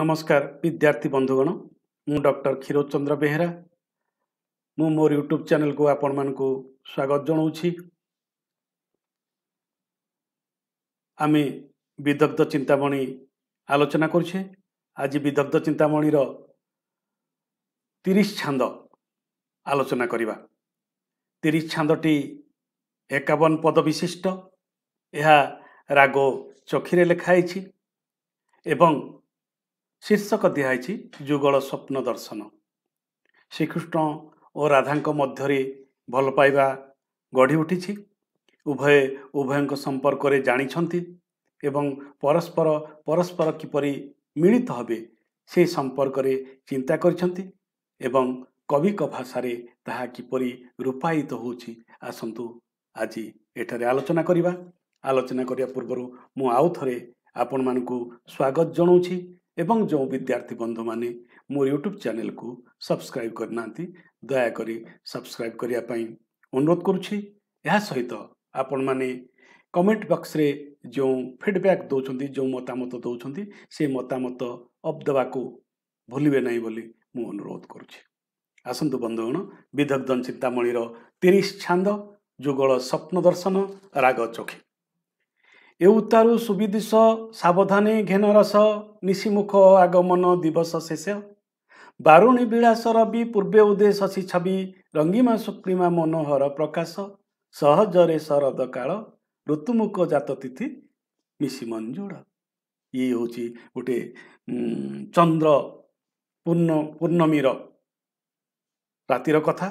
ନମସ୍କାର ବିଦ୍ୟାର୍ଥୀ ବନ୍ଧୁଗଣ ମୁଁ ଡକ୍ଟର କ୍ଷୀରୋଜ ଚନ୍ଦ୍ର ବେହେରା ମୁଁ ମୋର ୟୁଟ୍ୟୁବ୍ ଚ୍ୟାନେଲକୁ ଆପଣମାନଙ୍କୁ ସ୍ୱାଗତ ଜଣାଉଛି ଆମେ ବିଦଗ୍ଧ ଚିନ୍ତାମଣି ଆଲୋଚନା କରୁଛେ ଆଜି ବିଦଗ୍ଧ ଚିନ୍ତାମଣିର ତିରିଶ ଛାନ୍ଦ ଆଲୋଚନା କରିବା ତିରିଶ ଛାନ୍ଦଟି ଏକାବନ ପଦ ବିଶିଷ୍ଟ ଏହା ରାଗ ଚକ୍ଷୀରେ ଲେଖା ହୋଇଛି ଏବଂ ଶୀର୍ଷକ ଦିଆହେଇଛି ଯୁଗଳ ସ୍ୱପ୍ନ ଦର୍ଶନ ଶ୍ରୀକୃଷ୍ଣ ଓ ରାଧାଙ୍କ ମଧ୍ୟରେ ଭଲ ପାଇବା ଗଢ଼ି ଉଠିଛି ଉଭୟ ଉଭୟଙ୍କ ସମ୍ପର୍କରେ ଜାଣିଛନ୍ତି ଏବଂ ପରସ୍ପର ପରସ୍ପର କିପରି ମିଳିତ ହେବେ ସେ ସମ୍ପର୍କରେ ଚିନ୍ତା କରିଛନ୍ତି ଏବଂ କବିକ ଭାଷାରେ ତାହା କିପରି ରୂପାୟିତ ହେଉଛି ଆସନ୍ତୁ ଆଜି ଏଠାରେ ଆଲୋଚନା କରିବା ଆଲୋଚନା କରିବା ପୂର୍ବରୁ ମୁଁ ଆଉ ଥରେ ଆପଣମାନଙ୍କୁ ସ୍ୱାଗତ ଜଣାଉଛି ଏବଂ ଯେଉଁ ବିଦ୍ୟାର୍ଥୀ ବନ୍ଧୁମାନେ ମୋ ୟୁଟ୍ୟୁବ୍ ଚ୍ୟାନେଲ୍କୁ ସବସ୍କ୍ରାଇବ୍ କରିନାହାନ୍ତି ଦୟାକରି ସବସ୍କ୍ରାଇବ୍ କରିବା ପାଇଁ ଅନୁରୋଧ କରୁଛି ଏହା ସହିତ ଆପଣମାନେ କମେଣ୍ଟ ବକ୍ସରେ ଯେଉଁ ଫିଡ଼ବ୍ୟାକ୍ ଦେଉଛନ୍ତି ଯେଉଁ ମତାମତ ଦେଉଛନ୍ତି ସେ ମତାମତ ଅପ୍ ଦେବାକୁ ଭୁଲିବେ ନାହିଁ ବୋଲି ମୁଁ ଅନୁରୋଧ କରୁଛି ଆସନ୍ତୁ ବନ୍ଧୁଗଣ ବିଧଗ୍ଧନ ଚିନ୍ତାମଣିର ତିରିଶ ଛାନ୍ଦ ଯୁଗଳ ସ୍ୱପ୍ନ ଦର୍ଶନ ରାଗ ଚକ୍ଷୁ ଏ ଉତ୍ତାରୁ ସୁବିଦିଶ ସାବଧାନୀ ଘେନରସ ନିଶିମୁଖ ଆଗମନ ଦିବସ ଶେଷ ବାରୁଣୀ ବିଳାସର ବି ପୂର୍ବେ ଉଦେ ଶଶି ଛବି ରଙ୍ଗିମା ଶୁକ୍ରିମା ମନୋହର ପ୍ରକାଶ ସହଜରେ ଶରଦ କାଳ ଋତୁମୁଖ ଜାତ ତିଥି ମିଶି ମଞ୍ଜୁଡ଼ ଇଏ ହେଉଛି ଗୋଟେ ଚନ୍ଦ୍ର ପୂର୍ଣ୍ଣ ପୂର୍ଣ୍ଣମୀର ରାତିର କଥା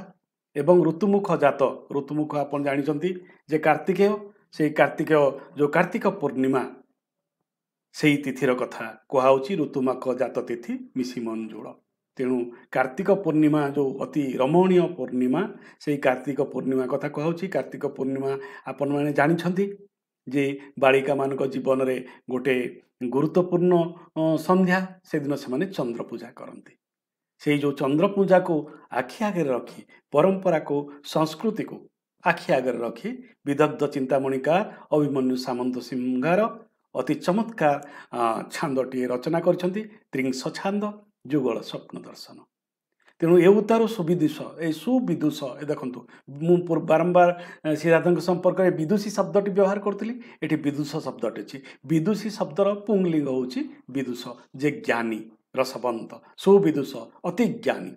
ଏବଂ ଋତୁମୁଖ ଜାତ ଋତୁମୁଖ ଆପଣ ଜାଣିଛନ୍ତି ଯେ କାର୍ତ୍ତିକେୟ ସେଇ କାର୍ତ୍ତିକେୟ ଯେଉଁ କାର୍ତ୍ତିକ ପୂର୍ଣ୍ଣିମା ସେହି ତିଥିର କଥା କୁହାହେଉଛି ଋତୁମାକ ଜାତ ତିଥି ମିଶି ମଞ୍ଜୁଳ ତେଣୁ କାର୍ତ୍ତିକ ପୂର୍ଣ୍ଣିମା ଯେଉଁ ଅତି ରମଣୀୟ ପୂର୍ଣ୍ଣିମା ସେହି କାର୍ତ୍ତିକ ପୂର୍ଣ୍ଣିମା କଥା କୁହାହେଉଛି କାର୍ତ୍ତିକ ପୂର୍ଣ୍ଣିମା ଆପଣମାନେ ଜାଣିଛନ୍ତି ଯେ ବାଳିକାମାନଙ୍କ ଜୀବନରେ ଗୋଟିଏ ଗୁରୁତ୍ୱପୂର୍ଣ୍ଣ ସନ୍ଧ୍ୟା ସେଦିନ ସେମାନେ ଚନ୍ଦ୍ର ପୂଜା କରନ୍ତି ସେଇ ଯେଉଁ ଚନ୍ଦ୍ର ପୂଜାକୁ ଆଖି ଆଗରେ ରଖି ପରମ୍ପରାକୁ ସଂସ୍କୃତିକୁ ଆଖି ଆଗରେ ରଖି ବିଦଗ୍ଧ ଚିନ୍ତାମଣିକା ଅଭିମନ୍ୟୁ ସାମନ୍ତ ସିଂହାର ଅତି ଚମତ୍କାର ଛାନ୍ଦଟିଏ ରଚନା କରିଛନ୍ତି ତ୍ରିଂଶ ଛାନ୍ଦ ଯୁଗଳ ସ୍ୱପ୍ନ ଦର୍ଶନ ତେଣୁ ଏଉ ତାର ସୁବିଦୁଷ ଏ ସୁବିଦୁଷ ଏ ଦେଖନ୍ତୁ ମୁଁ ବାରମ୍ବାର ଶ୍ରୀରାଧାଙ୍କ ସମ୍ପର୍କରେ ବିଦୁଷୀ ଶବ୍ଦଟି ବ୍ୟବହାର କରୁଥିଲି ଏଠି ବିଦୁଷ ଶବ୍ଦଟି ଅଛି ବିଦୁଷୀ ଶବ୍ଦର ପୁଙ୍ଗଲିଙ୍ଗ ହେଉଛି ବିଦୁଷ ଯେ ଜ୍ଞାନୀ ରସବନ୍ତ ସୁବିଦୁଷ ଅତି ଜ୍ଞାନୀ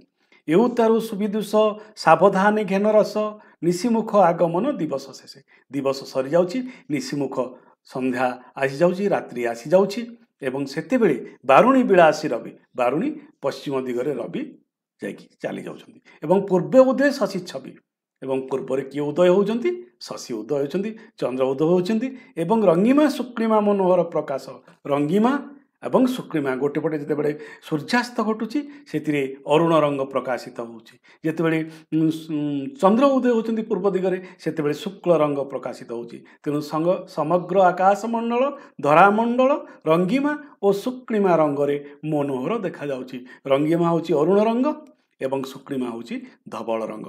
ଏଉ ଏଉତାରୁ ସୁବିଦୁଷ ସାବଧାନୀ ଘେନ ରସ ନିଶିମୁଖ ଆଗମନ ଦିବସ ଶେଷେ ଦିବସ ସରିଯାଉଛି ନିଶିମୁଖ ସନ୍ଧ୍ୟା ଆସିଯାଉଛି ରାତ୍ରି ଆସିଯାଉଛି ଏବଂ ସେତେବେଳେ ବାରୁଣୀ ବିଳାସୀ ରବି ବାରୁଣୀ ପଶ୍ଚିମ ଦିଗରେ ରବି ଯାଇକି ଚାଲିଯାଉଛନ୍ତି ଏବଂ ପୂର୍ବେ ଉଦୟ ଶଶି ଛବି ଏବଂ ପୂର୍ବରେ କିଏ ଉଦୟ ହେଉଛନ୍ତି ଶଶି ଉଦୟ ହେଉଛନ୍ତି ଚନ୍ଦ୍ର ଉଦୟ ହେଉଛନ୍ତି ଏବଂ ରଙ୍ଗିମା ଶୁକ୍ଳିମା ମନୋହର ପ୍ରକାଶ ରଙ୍ଗିମା ଏବଂ ଶୁକ୍ରିମା ପଟେ ଯେତେବେଳେ ସୂର୍ଯ୍ୟାସ୍ତ ଘଟୁଛି ସେଥିରେ ଅରୁଣ ରଙ୍ଗ ପ୍ରକାଶିତ ହେଉଛି ଯେତେବେଳେ ଚନ୍ଦ୍ର ଉଦୟ ହେଉଛନ୍ତି ପୂର୍ବ ଦିଗରେ ସେତେବେଳେ ଶୁକ୍ଳ ରଙ୍ଗ ପ୍ରକାଶିତ ହେଉଛି ତେଣୁ ସଙ୍ଗ ସମଗ୍ର ଆକାଶମଣ୍ଡଳ ମଣ୍ଡଳ ରଙ୍ଗୀମା ଓ ଶୁକ୍ଳିମା ରଙ୍ଗରେ ମନୋହର ଦେଖାଯାଉଛି ରଙ୍ଗୀମା ହେଉଛି ଅରୁଣ ରଙ୍ଗ ଏବଂ ଶୁକ୍ଳିମା ହେଉଛି ଧବଳ ରଙ୍ଗ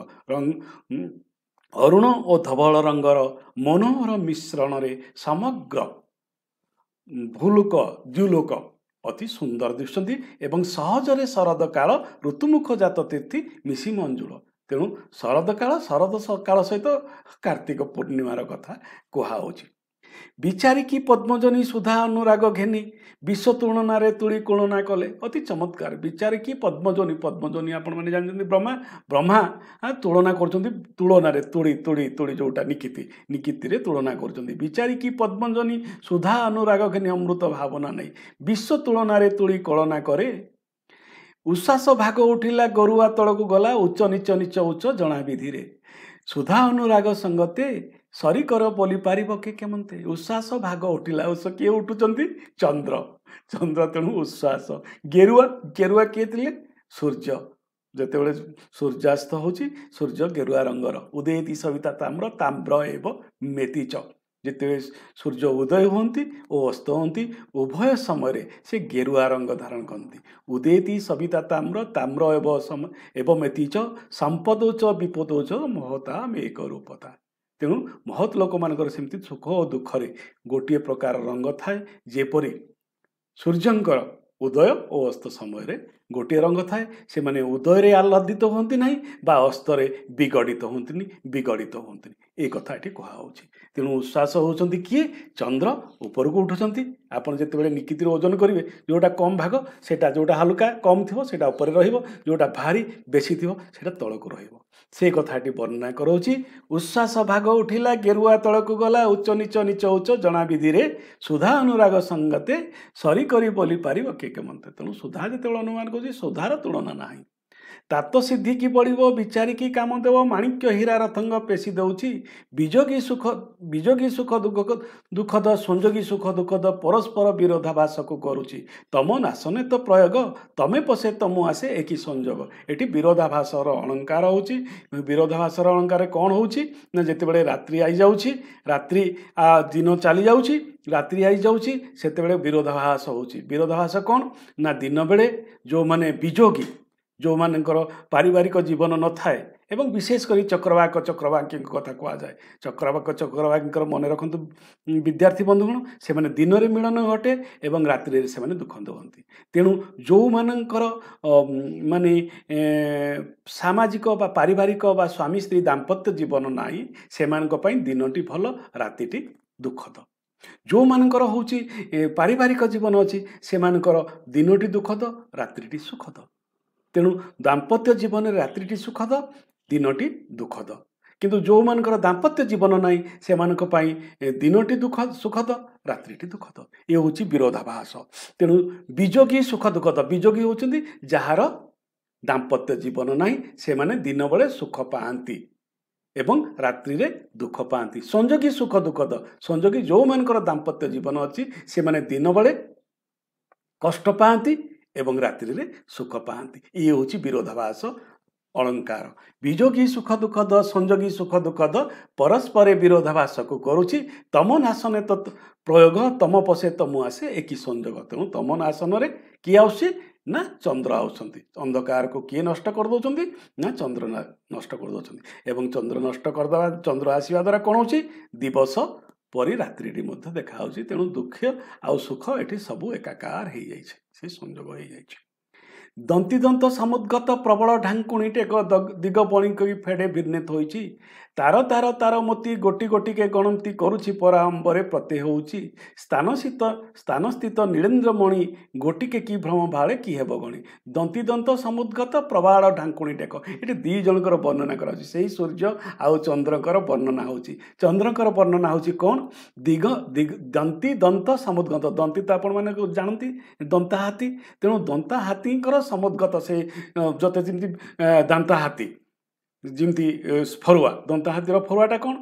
ଅରୁଣ ଓ ଧବଳ ରଙ୍ଗର ମନୋହର ମିଶ୍ରଣରେ ସମଗ୍ର ଭୂଲୋକ ଦ୍ୟୁଲୋକ ଅତି ସୁନ୍ଦର ଦିଶୁଛନ୍ତି ଏବଂ ସହଜରେ ଶରଦ କାଳ ଋତୁମୁଖ ଜାତ ତିଥି ମିଶି ମଞ୍ଜୁଳ ତେଣୁ ଶରଦ କାଳ ଶରଦ କାଳ ସହିତ କାର୍ତ୍ତିକ ପୂର୍ଣ୍ଣିମାର କଥା କୁହାହେଉଛି ବିଚାରିକି ପଦ୍ମଜନୀ ସୁଧା ଅନୁରାଗ ଘେନି ବିଷ ତୁଳନାରେ ତୁଳି କୁଳନା କଲେ ଅତି ଚମତ୍କାର ବିଚାରିକି ପଦ୍ମଜନୀ ପଦ୍ମଜନୀ ଆପଣମାନେ ଜାଣିଛନ୍ତି ବ୍ରହ୍ମା ବ୍ରହ୍ମା ତୁଳନା କରୁଛନ୍ତି ତୁଳନାରେ ତୁଳି ତୁଳି ତୁଳି ଯେଉଁଟା ନିକିତି ନିକିତିରେ ତୁଳନା କରୁଛନ୍ତି ବିଚାରିକି ପଦ୍ମଜନୀ ସୁଧା ଅନୁରାଗ ଘେନି ଅମୃତ ଭାବନା ନାହିଁ ବିଷ ତୁଳନାରେ ତୁଳି କଳନା କରେ ଉଶ୍ୱାସ ଭାଗ ଉଠିଲା ଗୋରୁଆ ତଳକୁ ଗଲା ଉଚ୍ଚ ନିଚ ନିଚ ଉଚ୍ଚ ଜଣା ବିଧିରେ ସୁଧା ଅନୁରାଗ ସଙ୍ଗତେ ସରିକର ପଲିପାରିବ କି କେମନ୍ତି ଉଶ୍ୱାସ ଭାଗ ଉଠିଲା ଉଶ୍ୱାସ କିଏ ଉଠୁଛନ୍ତି ଚନ୍ଦ୍ର ଚନ୍ଦ୍ର ତେଣୁ ଉଶ୍ୱାସ ଗେରୁଆ ଗେରୁଆ କିଏ ଥିଲେ ସୂର୍ଯ୍ୟ ଯେତେବେଳେ ସୂର୍ଯ୍ୟାସ୍ତ ହେଉଛି ସୂର୍ଯ୍ୟ ଗେରୁଆ ରଙ୍ଗର ଉଦୟତି ସବିତା ତାମ୍ର ତାମ୍ର ଏବ ମେତିଚ ଯେତେବେଳେ ସୂର୍ଯ୍ୟ ଉଦୟ ହୁଅନ୍ତି ଓ ଅସ୍ତ ହୁଅନ୍ତି ଉଭୟ ସମୟରେ ସେ ଗେରୁଆ ରଙ୍ଗ ଧାରଣ କରନ୍ତି ଉଦେତି ସବିତା ତାମ୍ର ତାମ୍ର ଏବ ଏବ ମେତିଚ ସମ୍ପଦୋଚ ବିପଦୋଚ ମହତା ମେକ ରୂପତା ତେଣୁ ମହତ୍ ଲୋକମାନଙ୍କର ସେମିତି ସୁଖ ଓ ଦୁଃଖରେ ଗୋଟିଏ ପ୍ରକାର ରଙ୍ଗ ଥାଏ ଯେପରି ସୂର୍ଯ୍ୟଙ୍କର ଉଦୟ ଓ ଅସ୍ତ ସମୟରେ ଗୋଟିଏ ରଙ୍ଗ ଥାଏ ସେମାନେ ଉଦୟରେ ଆହ୍ଲାଦିତ ହୁଅନ୍ତି ନାହିଁ ବା ଅସ୍ତରେ ବିଗଡ଼ିତ ହୁଅନ୍ତିନି ବିଗଡ଼ିତ ହୁଅନ୍ତିନି ଏ କଥା ଏଠି କୁହାହେଉଛି ତେଣୁ ଉଶ୍ୱାସ ହେଉଛନ୍ତି କିଏ ଚନ୍ଦ୍ର ଉପରକୁ ଉଠୁଛନ୍ତି ଆପଣ ଯେତେବେଳେ ନିକିତିରେ ଓଜନ କରିବେ ଯେଉଁଟା କମ୍ ଭାଗ ସେଇଟା ଯେଉଁଟା ହାଲୁକା କମ୍ ଥିବ ସେଇଟା ଉପରେ ରହିବ ଯେଉଁଟା ଭାରି ବେଶୀ ଥିବ ସେଇଟା ତଳକୁ ରହିବ ସେ କଥାଟି ବର୍ଣ୍ଣନା କରାଉଛି ଉଶ୍ୱାସ ଭାଗ ଉଠିଲା ଗେରୁଆ ତଳକୁ ଗଲା ଉଚ୍ଚ ନିଚ ନିଚ ଉଚ୍ଚ ଜଣାବିଧିରେ ସୁଧା ଅନୁରାଗ ସଙ୍ଗତେ ସରି କରି ବୋଲି ପାରିବ କେ କେମନ୍ତେ ତେଣୁ ସୁଧା ଯେତେବେଳେ ଅନୁମାନ କରୁଛି ସୁଧାର ତୁଳନା ନାହିଁ ତାତ ସିଦ୍ଧିକି ବଳିବ ବିଚାରିକି କାମ ଦେବ ମାଣିକ୍ୟ ହୀରା ରଥଙ୍କ ପେଶୀ ଦେଉଛି ବିଜୋଗୀ ସୁଖ ବିଯୋଗୀ ସୁଖ ଦୁଃଖ ଦୁଃଖଦ ସଂଯୋଗୀ ସୁଖ ଦୁଃଖଦ ପରସ୍ପର ବିରୋଧାଭାସକୁ କରୁଛି ତମ ନାଶନେ ତ ପ୍ରୟୋଗ ତମେ ପଶେ ତମ ଆସେ ଏକି ସଂଯୋଗ ଏଠି ବିରୋଧାଭାସର ଅଳଙ୍କାର ହେଉଛି ବିରୋଧାଭାସର ଅଳଙ୍କାର କ'ଣ ହେଉଛି ନା ଯେତେବେଳେ ରାତ୍ରି ଆଇଯାଉଛି ରାତ୍ରି ଦିନ ଚାଲିଯାଉଛି ରାତ୍ରି ଆଇଯାଉଛି ସେତେବେଳେ ବିରୋଧାଭାସ ହେଉଛି ବିରୋଧାଭାସ କ'ଣ ନା ଦିନବେଳେ ଯେଉଁମାନେ ବିଯୋଗୀ ଯେଉଁମାନଙ୍କର ପାରିବାରିକ ଜୀବନ ନଥାଏ ଏବଂ ବିଶେଷ କରି ଚକ୍ରବାକ ଚକ୍ରବାକୀଙ୍କ କଥା କୁହାଯାଏ ଚକ୍ରବାକ ଚକ୍ରବାକୀଙ୍କର ମନେ ରଖନ୍ତୁ ବିଦ୍ୟାର୍ଥୀ ବନ୍ଧୁଗଣ ସେମାନେ ଦିନରେ ମିଳନ ଘଟେ ଏବଂ ରାତ୍ରିରେ ସେମାନେ ଦୁଃଖନ୍ତ ହୁଅନ୍ତି ତେଣୁ ଯେଉଁମାନଙ୍କର ମାନେ ସାମାଜିକ ବା ପାରିବାରିକ ବା ସ୍ୱାମୀ ସ୍ତ୍ରୀ ଦାମ୍ପତ୍ୟ ଜୀବନ ନାହିଁ ସେମାନଙ୍କ ପାଇଁ ଦିନଟି ଭଲ ରାତିଟି ଦୁଃଖଦ ଯେଉଁମାନଙ୍କର ହେଉଛି ପାରିବାରିକ ଜୀବନ ଅଛି ସେମାନଙ୍କର ଦିନଟି ଦୁଃଖଦ ରାତ୍ରିଟି ସୁଖଦ ତେଣୁ ଦାମ୍ପତ୍ୟ ଜୀବନରେ ରାତ୍ରିଟି ସୁଖଦ ଦିନଟି ଦୁଃଖଦ କିନ୍ତୁ ଯେଉଁମାନଙ୍କର ଦାମ୍ପତ୍ୟ ଜୀବନ ନାହିଁ ସେମାନଙ୍କ ପାଇଁ ଦିନଟି ଦୁଃଖ ସୁଖଦ ରାତ୍ରିଟି ଦୁଃଖଦ ଏ ହେଉଛି ବିରୋଧାଭାସ ତେଣୁ ବିଯୋଗୀ ସୁଖ ଦୁଃଖଦ ବିଯୋଗୀ ହେଉଛନ୍ତି ଯାହାର ଦାମ୍ପତ୍ୟ ଜୀବନ ନାହିଁ ସେମାନେ ଦିନବେଳେ ସୁଖ ପାଆନ୍ତି ଏବଂ ରାତ୍ରିରେ ଦୁଃଖ ପାଆନ୍ତି ସଂଯୋଗୀ ସୁଖ ଦୁଃଖଦ ସଂଯୋଗୀ ଯେଉଁମାନଙ୍କର ଦାମ୍ପତ୍ୟ ଜୀବନ ଅଛି ସେମାନେ ଦିନବେଳେ କଷ୍ଟ ପାଆନ୍ତି ଏବଂ ରାତ୍ରିରେ ସୁଖ ପାଆନ୍ତି ଇଏ ହେଉଛି ବିରୋଧାଭାସ ଅଳଙ୍କାର ବିଯୋଗୀ ସୁଖ ଦୁଃଖଦ ସଂଯୋଗୀ ସୁଖ ଦୁଃଖଦ ପରସ୍ପରେ ବିରୋଧାବାସକୁ କରୁଛି ତମ ନାଶନେ ତ ପ୍ରୟୋଗ ତମ ପଶେ ତମ ଆସେ ଏକି ସଂଯୋଗ ତେଣୁ ତମ ନାଶନରେ କିଏ ଆସୁଛି ନା ଚନ୍ଦ୍ର ଆସୁଛନ୍ତି ଅନ୍ଧକାରକୁ କିଏ ନଷ୍ଟ କରିଦେଉଛନ୍ତି ନା ଚନ୍ଦ୍ର ନଷ୍ଟ କରିଦେଉଛନ୍ତି ଏବଂ ଚନ୍ଦ୍ର ନଷ୍ଟ କରିଦେବା ଚନ୍ଦ୍ର ଆସିବା ଦ୍ୱାରା କ'ଣ ହେଉଛି ଦିବସ ପରି ରାତ୍ରିଟି ମଧ୍ୟ ଦେଖାହେଉଛି ତେଣୁ ଦୁଃଖ ଆଉ ସୁଖ ଏଠି ସବୁ ଏକାକାର ହେଇଯାଇଛି ସେ ସଂଯୋଗ ହେଇଯାଇଛି ଦନ୍ତୀଦନ୍ତ ସମୁଦ୍ଗତ ପ୍ରବଳ ଢାଙ୍କୁଣୀଟି ଏକ ଦିଗ ବଣି କରି ଫେଡ଼େ ବିର୍ଣ୍ଣିତ ହୋଇଛି ତାର ତାର ତାର ମୋତି ଗୋଟି ଗୋଟିକେ ଗଣନ୍ତି କରୁଛି ପରାମ୍ବରେ ପ୍ରତି ହେଉଛି ସ୍ଥାନ ସ୍ଥିତ ସ୍ଥାନସ୍ଥିତ ନୀଳେନ୍ଦ୍ରମଣି ଗୋଟିକେ କି ଭ୍ରମ ଭାଳେ କି ହେବ ଗଣି ଦନ୍ତୀ ଦନ୍ତ ସମୁଦ୍ଗତ ପ୍ରବାଳ ଢାଙ୍କୁଣୀ ଟେକ ଏଠି ଦୁଇ ଜଣଙ୍କର ବର୍ଣ୍ଣନା କରାଯାଉଛି ସେହି ସୂର୍ଯ୍ୟ ଆଉ ଚନ୍ଦ୍ରଙ୍କର ବର୍ଣ୍ଣନା ହେଉଛି ଚନ୍ଦ୍ରଙ୍କର ବର୍ଣ୍ଣନା ହେଉଛି କ'ଣ ଦିଗ ଦନ୍ତୀ ଦନ୍ତ ସମୁଦ୍ଗତ ଦନ୍ତି ତ ଆପଣମାନେ ଜାଣନ୍ତି ଦନ୍ତା ହାତୀ ତେଣୁ ଦନ୍ତା ହାତୀଙ୍କର ସମୁଦ୍ଗତ ସେ ଯେତେ ଯେମିତି ଦାନ୍ତା ହାତୀ ଯେମିତି ଫରୁଆ ଦନ୍ତା ହାତୀର ଫରୁଆଟା କ'ଣ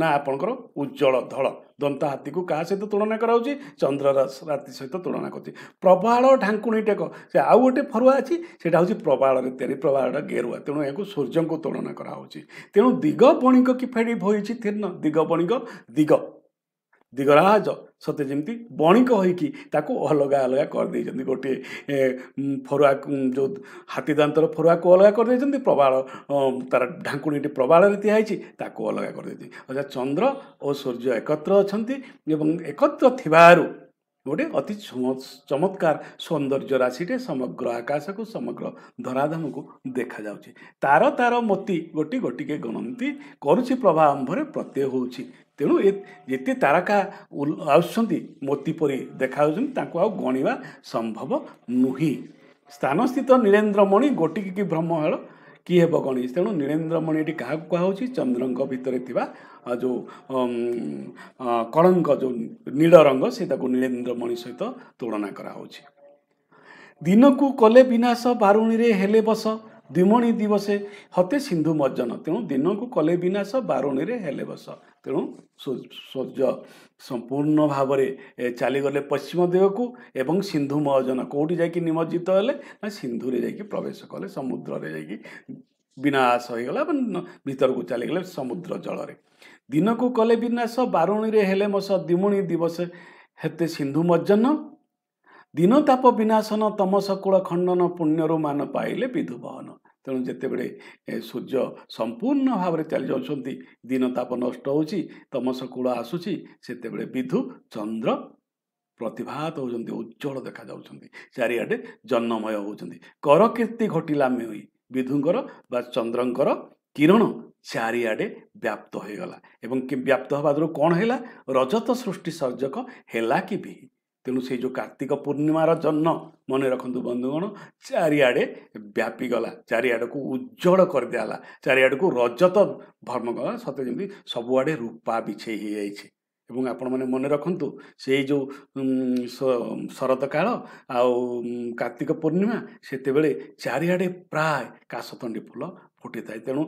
ନା ଆପଣଙ୍କର ଉଜ୍ଜଳ ଧଳ ଦନ୍ତା ହାତୀକୁ କାହା ସହିତ ତୁଳନା କରାହେଉଛି ଚନ୍ଦ୍ର ରାତି ସହିତ ତୁଳନା କରୁଛି ପ୍ରବାଳ ଢାଙ୍କୁଣିଟେକ ସେ ଆଉ ଗୋଟେ ଫରୁଆ ଅଛି ସେଇଟା ହେଉଛି ପ୍ରବାଳରେ ତିଆରି ପ୍ରବାଳଟା ଗେରୁଆ ତେଣୁ ଏହାକୁ ସୂର୍ଯ୍ୟଙ୍କୁ ତୁଳନା କରାହେଉଛି ତେଣୁ ଦିଗ ବଣିକ କିପରି ହୋଇଛି ଥିର୍ଣ୍ଣ ଦିଗ ବଣିକ ଦିଗ ଦିଗରାଜ ସତେ ଯେମିତି ବଣିକ ହୋଇକି ତାକୁ ଅଲଗା ଅଲଗା କରିଦେଇଛନ୍ତି ଗୋଟିଏ ଫରୁଆ ଯେଉଁ ହାତୀ ଦାନ୍ତର ଫରୁଆକୁ ଅଲଗା କରିଦେଇଛନ୍ତି ପ୍ରବାଳ ତାର ଢାଙ୍କୁଣୀଟି ପ୍ରବାଳରେ ତିଆ ହେଇଛି ତାକୁ ଅଲଗା କରିଦେଇଛନ୍ତି ଅଯା ଚନ୍ଦ୍ର ଓ ସୂର୍ଯ୍ୟ ଏକତ୍ର ଅଛନ୍ତି ଏବଂ ଏକତ୍ର ଥିବାରୁ ଗୋଟିଏ ଅତି ଚମତ୍କାର ସୌନ୍ଦର୍ଯ୍ୟ ରାଶିଟେ ସମଗ୍ର ଆକାଶକୁ ସମଗ୍ର ଧରାଧାମକୁ ଦେଖାଯାଉଛି ତାର ତାର ମୋତି ଗୋଟି ଗୋଟିକେ ଗଣନ୍ତି କରୁଛି ପ୍ରଭାବରେ ପ୍ରତ୍ୟୟ ହେଉଛି ତେଣୁ ଏ ଯେତେ ତାରକା ଆସୁଛନ୍ତି ମୋତି ପରି ଦେଖାଯାଉଛନ୍ତି ତାଙ୍କୁ ଆଉ ଗଣିବା ସମ୍ଭବ ନୁହେଁ ସ୍ଥାନସ୍ଥିତ ନୀଳେନ୍ଦ୍ରମଣି ଗୋଟିକି କି ଭ୍ରମ ହେଳ କି ହେବ ଗଣି ତେଣୁ ନୀଳେନ୍ଦ୍ରମଣି ଏଠି କାହାକୁ କୁହାହେଉଛି ଚନ୍ଦ୍ରଙ୍କ ଭିତରେ ଥିବା ଯେଉଁ କଳଙ୍କ ଯେଉଁ ନୀଳ ରଙ୍ଗ ସେ ତାକୁ ନୀଳେନ୍ଦ୍ରମଣି ସହିତ ତୁଳନା କରାହେଉଛି ଦିନକୁ କଲେ ବିନାଶ ବାରୁଣୀରେ ହେଲେ ବସ ଦ୍ୱିମଣି ଦିବସେ ହତେ ସିନ୍ଧୁ ମଜନ ତେଣୁ ଦିନକୁ କଲେ ବିନାଶ ବାରୁଣୀରେ ହେଲେ ବସ ତେଣୁ ସୂର୍ଯ୍ୟ ସମ୍ପୂର୍ଣ୍ଣ ଭାବରେ ଚାଲିଗଲେ ପଶ୍ଚିମ ଦିଗକୁ ଏବଂ ସିନ୍ଧୁ ମହଜନ କେଉଁଠି ଯାଇକି ନିମଜିତ ହେଲେ ନା ସିନ୍ଧୁରେ ଯାଇକି ପ୍ରବେଶ କଲେ ସମୁଦ୍ରରେ ଯାଇକି ବିନାଶ ହୋଇଗଲା ଭିତରକୁ ଚାଲିଗଲେ ସମୁଦ୍ର ଜଳରେ ଦିନକୁ କଲେ ବିନାଶ ବାରୁଣୀରେ ହେଲେ ମସ ଦ୍ୱିମୁଣୀ ଦିବସ ହେତେ ସିନ୍ଧୁ ମଜନ ଦିନତାପ ବିନାଶନ ତମସ କୂଳ ଖଣ୍ଡନ ପୁଣ୍ୟରୁ ମାନ ପାଇଲେ ବିଧୁ ବହନ ତେଣୁ ଯେତେବେଳେ ସୂର୍ଯ୍ୟ ସମ୍ପୂର୍ଣ୍ଣ ଭାବରେ ଚାଲିଯାଉଛନ୍ତି ଦିନତାପ ନଷ୍ଟ ହେଉଛି ତମସ କୂଳ ଆସୁଛି ସେତେବେଳେ ବିଧୁ ଚନ୍ଦ୍ର ପ୍ରତିଭାତ ହେଉଛନ୍ତି ଉଜ୍ଜଳ ଦେଖାଯାଉଛନ୍ତି ଚାରିଆଡ଼େ ଜନ୍ମମୟ ହେଉଛନ୍ତି କରକୀର୍ତ୍ତି ଘଟିଲା ମେଇ ବିଧୁଙ୍କର ବା ଚନ୍ଦ୍ରଙ୍କର କିରଣ ଚାରିଆଡ଼େ ବ୍ୟାପ୍ତ ହୋଇଗଲା ଏବଂ ବ୍ୟାପ୍ତ ହେବା ଦ୍ୱାରା କ'ଣ ହେଲା ରଜତ ସୃଷ୍ଟି ସର୍ଜକ ହେଲା କି ବିହି ତେଣୁ ସେଇ ଯେଉଁ କାର୍ତ୍ତିକ ପୂର୍ଣ୍ଣିମାର ଜନ୍ମ ମନେ ରଖନ୍ତୁ ବନ୍ଧୁଗଣ ଚାରିଆଡ଼େ ବ୍ୟାପିଗଲା ଚାରିଆଡ଼କୁ ଉଜ୍ଜଳ କରିଦିଆଗଲା ଚାରିଆଡ଼କୁ ରଜତ ଭର୍ମ କଲା ସତେ ଯେମିତି ସବୁଆଡ଼େ ରୂପା ବିଛେଇ ହେଇଯାଇଛି ଏବଂ ଆପଣମାନେ ମନେ ରଖନ୍ତୁ ସେଇ ଯେଉଁ ଶରତ କାଳ ଆଉ କାର୍ତ୍ତିକ ପୂର୍ଣ୍ଣିମା ସେତେବେଳେ ଚାରିଆଡ଼େ ପ୍ରାୟ କାଶତଣ୍ଡି ଫୁଲ ଫୁଟିଥାଏ ତେଣୁ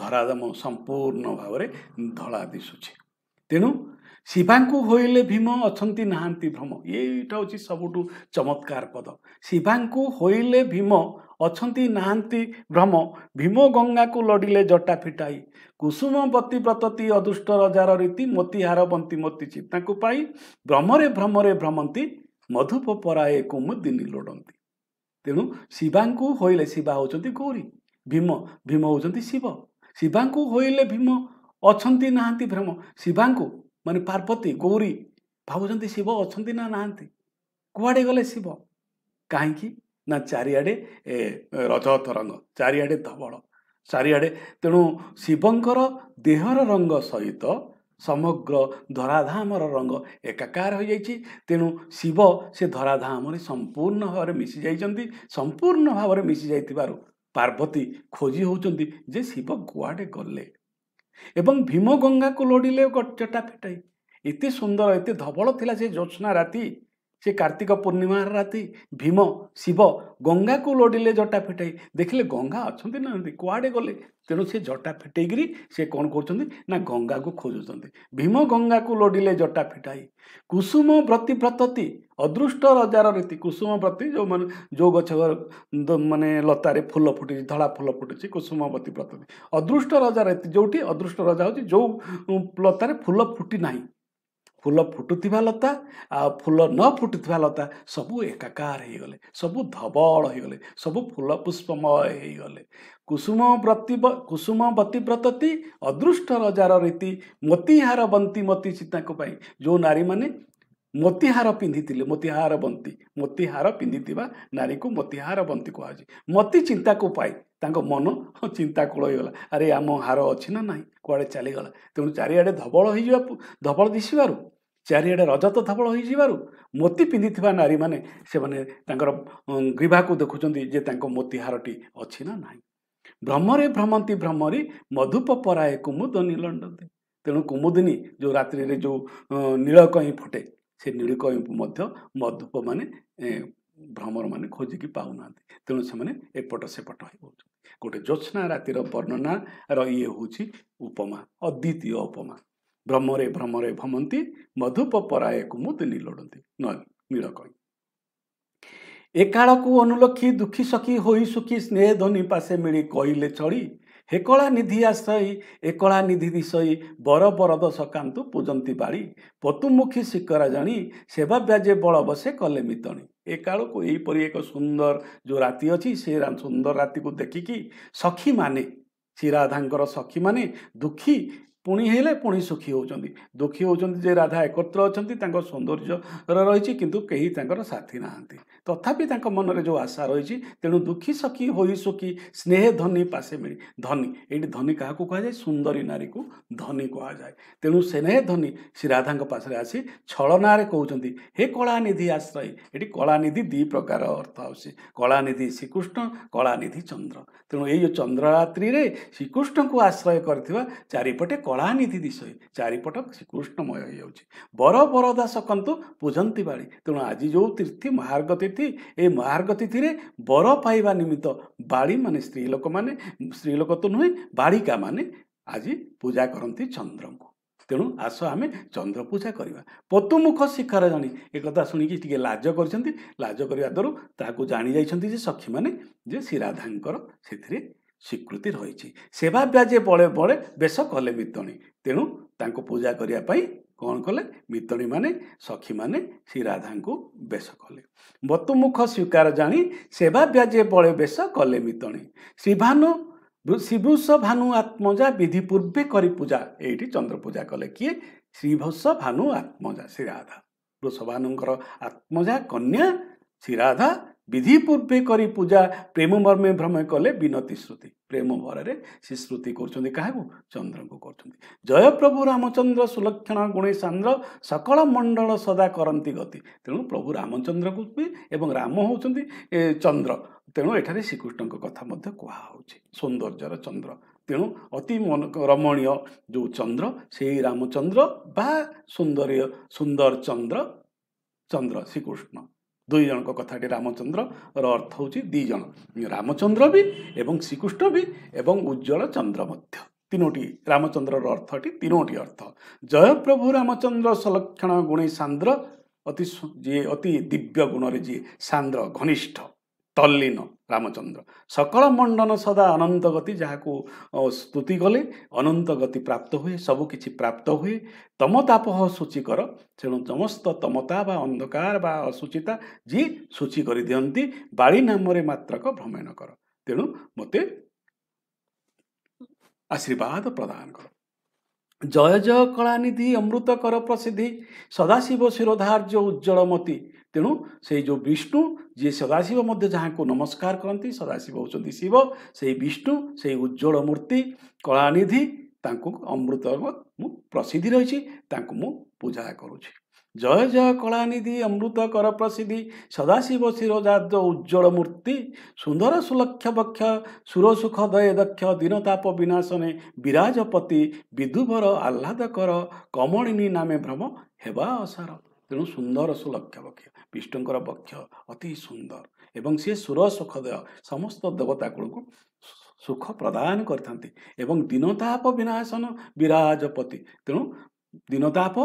ଧରାଦମ ସମ୍ପୂର୍ଣ୍ଣ ଭାବରେ ଧଳା ଦିଶୁଛି ତେଣୁ ଶିବାଙ୍କୁ ହୋଇଲେ ଭୀମ ଅଛନ୍ତି ନାହାନ୍ତି ଭ୍ରମ ଏଇଟା ହେଉଛି ସବୁଠୁ ଚମତ୍କାର ପଦ ଶିବାଙ୍କୁ ହୋଇଲେ ଭୀମ ଅଛନ୍ତି ନାହାନ୍ତି ଭ୍ରମ ଭୀମ ଗଙ୍ଗାକୁ ଲଡ଼ିଲେ ଜଟା ଫିଟାଇ କୁସୁମ ବତୀ ପ୍ରତତି ଅଦୃଷ୍ଟ ରଜାର ରୀତି ମୋତିହାର ବନ୍ତୀ ମୋତି ଚିତାଙ୍କୁ ପାଇ ଭ୍ରମରେ ଭ୍ରମରେ ଭ୍ରମନ୍ତି ମଧୁପ ପରାଏ କୁମୁଦିନି ଲୋଡ଼ନ୍ତି ତେଣୁ ଶିବାଙ୍କୁ ହୋଇଲେ ଶିବା ହେଉଛନ୍ତି ଗୌରୀ ଭୀମ ଭୀମ ହେଉଛନ୍ତି ଶିବ ଶିବାଙ୍କୁ ହୋଇଲେ ଭୀମ ଅଛନ୍ତି ନାହାନ୍ତି ଭ୍ରମ ଶିବାଙ୍କୁ ମାନେ ପାର୍ବତୀ ଗୌରୀ ଭାବୁଛନ୍ତି ଶିବ ଅଛନ୍ତି ନା ନାହାନ୍ତି କୁଆଡ଼େ ଗଲେ ଶିବ କାହିଁକି ନା ଚାରିଆଡ଼େ ଏ ରଜ ତରଙ୍ଗ ଚାରିଆଡ଼େ ଧବଳ ଚାରିଆଡ଼େ ତେଣୁ ଶିବଙ୍କର ଦେହର ରଙ୍ଗ ସହିତ ସମଗ୍ର ଧରାଧାମର ରଙ୍ଗ ଏକାକାର ହୋଇଯାଇଛି ତେଣୁ ଶିବ ସେ ଧରାଧାମରେ ସମ୍ପୂର୍ଣ୍ଣ ଭାବରେ ମିଶିଯାଇଛନ୍ତି ସମ୍ପୂର୍ଣ୍ଣ ଭାବରେ ମିଶିଯାଇଥିବାରୁ ପାର୍ବତୀ ଖୋଜି ହେଉଛନ୍ତି ଯେ ଶିବ କୁଆଡ଼େ ଗଲେ ଏବଂ ଭୀମ ଗଙ୍ଗାକୁ ଲୋଡ଼ିଲେ ଗଜଟା ଫିଟାଇ ଏତେ ସୁନ୍ଦର ଏତେ ଧବଳ ଥିଲା ସେ ଜ୍ୟୋତ୍ସ୍ନା ରାତି ସେ କାର୍ତ୍ତିକ ପୂର୍ଣ୍ଣିମାର ରାତି ଭୀମ ଶିବ ଗଙ୍ଗାକୁ ଲୋଡ଼ିଲେ ଜଟା ଫିଟାଇ ଦେଖିଲେ ଗଙ୍ଗା ଅଛନ୍ତି ନାହାନ୍ତି କୁଆଡ଼େ ଗଲେ ତେଣୁ ସେ ଜଟା ଫିଟେଇକିରି ସେ କ'ଣ କରୁଛନ୍ତି ନା ଗଙ୍ଗାକୁ ଖୋଜୁଛନ୍ତି ଭୀମ ଗଙ୍ଗାକୁ ଲୋଡ଼ିଲେ ଜଟା ଫିଟାଇ କୁସୁମ ବ୍ରତି ବ୍ରତତି ଅଦୃଷ୍ଟ ରଜାର ରୀତି କୁସୁମ ବ୍ରତି ଯେଉଁମାନେ ଯେଉଁ ଗଛ ମାନେ ଲତାରେ ଫୁଲ ଫୁଟିଛି ଧଳା ଫୁଲ ଫୁଟିଛି କୁସୁମ ବ୍ରତି ପ୍ରତତି ଅଦୃଷ୍ଟ ରଜାର ରୀତି ଯେଉଁଠି ଅଦୃଷ୍ଟ ରଜା ହେଉଛି ଯେଉଁ ଲତାରେ ଫୁଲ ଫୁଟି ନାହିଁ ଫୁଲ ଫୁଟୁଥିବା ଲତା ଆଉ ଫୁଲ ନ ଫୁଟୁଥିବା ଲତା ସବୁ ଏକାକାର ହେଇଗଲେ ସବୁ ଧବଳ ହେଇଗଲେ ସବୁ ଫୁଲ ପୁଷ୍ପମୟ ହେଇଗଲେ କୁସୁମ କୁସୁମ ବତୀ ପ୍ରତତି ଅଦୃଷ୍ଟ ରଜାର ରୀତି ମୋତିହାର ବନ୍ତି ମତି ସୀତାଙ୍କ ପାଇଁ ଯେଉଁ ନାରୀମାନେ ମୋତିହାର ପିନ୍ଧିଥିଲେ ମୋତିହାର ବନ୍ତି ମୋତିହାର ପିନ୍ଧିଥିବା ନାରୀକୁ ମୋତିହାର ବନ୍ତି କୁହାଯାଉଛି ମୋତି ଚିନ୍ତାକୁ ପାଇ ତାଙ୍କ ମନ ଚିନ୍ତା କୋଳ ହେଇଗଲା ଆରେ ଆମ ହାର ଅଛି ନା ନାହିଁ କୁଆଡ଼େ ଚାଲିଗଲା ତେଣୁ ଚାରିଆଡ଼େ ଧବଳ ହୋଇଯିବା ଧବଳ ଦିଶିବାରୁ ଚାରିଆଡ଼େ ରଜତ ଧବଳ ହୋଇଯିବାରୁ ମୋତି ପିନ୍ଧିଥିବା ନାରୀମାନେ ସେମାନେ ତାଙ୍କର ଗ୍ରୀଭାକୁ ଦେଖୁଛନ୍ତି ଯେ ତାଙ୍କ ମୋତିହାରଟି ଅଛି ନା ନାହିଁ ଭ୍ରମରେ ଭ୍ରମନ୍ତି ଭ୍ରମରେ ମଧୁପ ପରାଏ କୁମୁଦନୀ ଲଣ୍ଡନ୍ତି ତେଣୁ କୁମୁଦିନୀ ଯେଉଁ ରାତ୍ରିରେ ଯେଉଁ ନୀଳ କହିଁ ଫୁଟେ ସେ ନୀଳକୟଙ୍କୁ ମଧ୍ୟ ମଧୁପମାନେ ଭ୍ରମରମାନେ ଖୋଜିକି ପାଉନାହାନ୍ତି ତେଣୁ ସେମାନେ ଏପଟ ସେପଟ ହେଉଛନ୍ତି ଗୋଟେ ଜ୍ୟୋତ୍ସ୍ନା ରାତିର ବର୍ଣ୍ଣନାର ଇଏ ହେଉଛି ଉପମା ଅଦ୍ୱିତୀୟ ଉପମା ଭ୍ରମରେ ଭ୍ରମରେ ଭ୍ରମନ୍ତି ମଧୁପ ପରାୟକୁ ମୁଁ ତିନି ଲୋଡ଼ନ୍ତି ନ ନୀଳକୟ ଏକାଳକୁ ଅନୁଲକ୍ଷୀ ଦୁଃଖୀ ସଖୀ ହୋଇ ସୁଖୀ ସ୍ନେହ ଧନୀ ପାଶେ ମିଳି କହିଲେ ଚଳି ହେକଳା ନିଧି ଆଶ୍ରୟ ଏକଳା ନିଧି ଦିଶଇ ବର ବରଦ ସକାନ୍ତୁ ପୂଜନ୍ତି ବାଳି ପତୁମୁଖୀ ଶିକରା ଜାଣି ସେବା ବ୍ୟାଜେ ବଳବ ସେ କଲେ ମିତଣି ଏ କାଳକୁ ଏହିପରି ଏକ ସୁନ୍ଦର ଯେଉଁ ରାତି ଅଛି ସେ ସୁନ୍ଦର ରାତିକୁ ଦେଖିକି ସଖୀମାନେ ଶ୍ରୀରାଧାଙ୍କର ସଖୀମାନେ ଦୁଃଖୀ ପୁଣି ହେଲେ ପୁଣି ସୁଖୀ ହେଉଛନ୍ତି ଦୁଃଖୀ ହେଉଛନ୍ତି ଯେ ରାଧା ଏକତ୍ର ଅଛନ୍ତି ତାଙ୍କ ସୌନ୍ଦର୍ଯ୍ୟର ରହିଛି କିନ୍ତୁ କେହି ତାଙ୍କର ସାଥୀ ନାହାନ୍ତି ତଥାପି ତାଙ୍କ ମନରେ ଯେଉଁ ଆଶା ରହିଛି ତେଣୁ ଦୁଃଖୀ ସଖୀ ହୋଇ ସୁଖୀ ସ୍ନେହ ଧନୀ ପାଶେ ମିଳି ଧନୀ ଏଇଠି ଧନୀ କାହାକୁ କୁହାଯାଏ ସୁନ୍ଦରୀ ନାରୀକୁ ଧନୀ କୁହାଯାଏ ତେଣୁ ସ୍ନେହ ଧନୀ ଶ୍ରୀ ରାଧାଙ୍କ ପାଖରେ ଆସି ଛଳନାରେ କହୁଛନ୍ତି ହେ କଳାନିଧି ଆଶ୍ରୟ ଏଠି କଳାନିଧି ଦୁଇ ପ୍ରକାର ଅର୍ଥ ଆସୁଛି କଳାନିଧି ଶ୍ରୀକୃଷ୍ଣ କଳାନିଧି ଚନ୍ଦ୍ର ତେଣୁ ଏଇ ଯେଉଁ ଚନ୍ଦ୍ରରାତ୍ରିରେ ଶ୍ରୀକୃଷ୍ଣଙ୍କୁ ଆଶ୍ରୟ କରିଥିବା ଚାରିପଟେ କଳା କଳାନିଧି ଦିଶୋଇ ଚାରିପଟ ଶ୍ରୀକୃଷ୍ଣମୟ ହୋଇଯାଉଛି ବର ବରଦା ସକନ୍ତୁ ପୂଜନ୍ତି ବାଳି ତେଣୁ ଆଜି ଯେଉଁ ତୀର୍ଥି ମହାର୍ଗ ତିଥି ଏହି ମହାର୍ଗ ତିଥିରେ ବର ପାଇବା ନିମିତ୍ତ ବାଳି ମାନେ ସ୍ତ୍ରୀ ଲୋକମାନେ ସ୍ତ୍ରୀ ଲୋକ ତ ନୁହେଁ ବାଳିକାମାନେ ଆଜି ପୂଜା କରନ୍ତି ଚନ୍ଦ୍ରଙ୍କୁ ତେଣୁ ଆସ ଆମେ ଚନ୍ଦ୍ର ପୂଜା କରିବା ପତୁମୁଖ ଶିଖର ଜାଣି ଏକଥା ଶୁଣିକି ଟିକେ ଲାଜ କରିଛନ୍ତି ଲାଜ କରିବା ଦ୍ୱାରା ତାହାକୁ ଜାଣିଯାଇଛନ୍ତି ଯେ ସଖୀମାନେ ଯେ ଶ୍ରୀରାଧାଙ୍କର ସେଥିରେ ସ୍ୱୀକୃତି ରହିଛି ସେବା ବ୍ୟାଜେ ବଳେ ବଳେ ବେଶ କଲେ ମିତଣୀ ତେଣୁ ତାଙ୍କୁ ପୂଜା କରିବା ପାଇଁ କ'ଣ କଲେ ମିତଣୀମାନେ ସଖୀମାନେ ଶ୍ରୀ ରାଧାଙ୍କୁ ବେଶ କଲେ ମତୁମୁଖ ସ୍ୱୀକାର ଜାଣି ସେବା ବ୍ୟାଜେ ବଳେ ବେଶ କଲେ ମିତଣୀ ଶ୍ରୀଭାନୁ ଶ୍ରୀଭୁଷ ଭାନୁ ଆତ୍ମଜା ବିଧି ପୂର୍ବେ କରି ପୂଜା ଏଇଠି ଚନ୍ଦ୍ର ପୂଜା କଲେ କିଏ ଶ୍ରୀଭସ ଭାନୁ ଆତ୍ମଜା ଶ୍ରୀରାଧା ବୃଷଭାନୁଙ୍କର ଆତ୍ମଜା କନ୍ୟା ଶ୍ରୀରାଧା ବିଧି ପୂର୍ବେ କରି ପୂଜା ପ୍ରେମ ମର୍ମେ ଭ୍ରମ କଲେ ବିନତି ଶ୍ରୁତି ପ୍ରେମ ଭରରେ ସେ ଶ୍ରୁତି କରୁଛନ୍ତି କାହାକୁ ଚନ୍ଦ୍ରଙ୍କୁ କରୁଛନ୍ତି ଜୟପ୍ରଭୁ ରାମଚନ୍ଦ୍ର ସୁଲକ୍ଷଣ ଗୁଣେଶାନ୍ଦ୍ର ସକଳ ମଣ୍ଡଳ ସଦା କରନ୍ତି ଗତି ତେଣୁ ପ୍ରଭୁ ରାମଚନ୍ଦ୍ରକୁ ବି ଏବଂ ରାମ ହେଉଛନ୍ତି ଚନ୍ଦ୍ର ତେଣୁ ଏଠାରେ ଶ୍ରୀକୃଷ୍ଣଙ୍କ କଥା ମଧ୍ୟ କୁହାହେଉଛି ସୌନ୍ଦର୍ଯ୍ୟର ଚନ୍ଦ୍ର ତେଣୁ ଅତି ମନ ରମଣୀୟ ଯେଉଁ ଚନ୍ଦ୍ର ସେଇ ରାମଚନ୍ଦ୍ର ବା ସୁନ୍ଦରୀୟ ସୁନ୍ଦର ଚନ୍ଦ୍ର ଚନ୍ଦ୍ର ଶ୍ରୀକୃଷ୍ଣ ଦୁଇ ଜଣଙ୍କ କଥାଟି ରାମଚନ୍ଦ୍ରର ଅର୍ଥ ହେଉଛି ଦୁଇ ଜଣ ରାମଚନ୍ଦ୍ର ବି ଏବଂ ଶ୍ରୀକୃଷ୍ଣ ବି ଏବଂ ଉଜ୍ଜଳ ଚନ୍ଦ୍ର ମଧ୍ୟ ତିନୋଟି ରାମଚନ୍ଦ୍ରର ଅର୍ଥଟି ତିନୋଟି ଅର୍ଥ ଜୟପ୍ରଭୁ ରାମଚନ୍ଦ୍ର ସଲକ୍ଷଣ ଗୁଣେ ସାନ୍ଦ୍ର ଅତି ଯିଏ ଅତି ଦିବ୍ୟ ଗୁଣରେ ଯିଏ ସାନ୍ଦ୍ର ଘନିଷ୍ଠ ତଲ୍ଲୀନ ରାମଚନ୍ଦ୍ର ସକଳ ମଣ୍ଡନ ସଦା ଅନନ୍ତ ଗତି ଯାହାକୁ ସ୍ତୁତି କଲେ ଅନନ୍ତ ଗତି ପ୍ରାପ୍ତ ହୁଏ ସବୁକିଛି ପ୍ରାପ୍ତ ହୁଏ ତମତାପହ କର ତେଣୁ ସମସ୍ତ ତମତା ବା ଅନ୍ଧକାର ବା ଅଶୁଚିତା ଯିଏ ସୂଚୀ କରିଦିଅନ୍ତି ବାଳି ନାମରେ ମାତ୍ରକ ଭ୍ରମଣ କର ତେଣୁ ମୋତେ ଆଶୀର୍ବାଦ ପ୍ରଦାନ କର ଜୟ ଜୟ କଳାନିଧି ଅମୃତ କର ପ୍ରସିଦ୍ଧି ସଦାଶିବ ଶିରୋଧାର୍ଯ୍ୟ ଉଜ୍ଜଳ ମତି ତେଣୁ ସେଇ ଯେଉଁ ବିଷ୍ଣୁ ଯିଏ ସଦାଶିବ ମଧ୍ୟ ଯାହାଙ୍କୁ ନମସ୍କାର କରନ୍ତି ସଦାଶିବ ହେଉଛନ୍ତି ଶିବ ସେଇ ବିଷ୍ଣୁ ସେଇ ଉଜ୍ଜଳ ମୂର୍ତ୍ତି କଳାନିଧି ତାଙ୍କୁ ଅମୃତ ମୁଁ ପ୍ରସିଦ୍ଧି ରହିଛି ତାଙ୍କୁ ମୁଁ ପୂଜା କରୁଛି ଜୟ ଜୟ କଳାନିଧି ଅମୃତ କର ପ୍ରସିଦ୍ଧି ସଦାଶିବ ଶିର ଶିରୋଜାର୍ଯ୍ୟ ଉଜ୍ଜଳ ମୂର୍ତ୍ତି ସୁନ୍ଦର ସୁଲକ୍ଷ ବକ୍ଷ ସୁର ସୁଖ ଦୟ ଦକ୍ଷ ଦିନତାପ ବିନାଶନେ ବିରାଜପତି ବିଧୁବର କର କମଳିନୀ ନାମେ ଭ୍ରମ ହେବା ଅସାର ତେଣୁ ସୁନ୍ଦର ସୁଲକ୍ଷ ବକ୍ଷ ବିଷ୍ଣୁଙ୍କର ବକ୍ଷ ଅତି ସୁନ୍ଦର ଏବଂ ସିଏ ସୁର ସୁଖଦୟ ସମସ୍ତ ଦେବତା କୂଳକୁ ସୁଖ ପ୍ରଦାନ କରିଥାନ୍ତି ଏବଂ ଦିନତାପ ବିନାଶନ ବିରାଜପତି ତେଣୁ ଦିନତାପ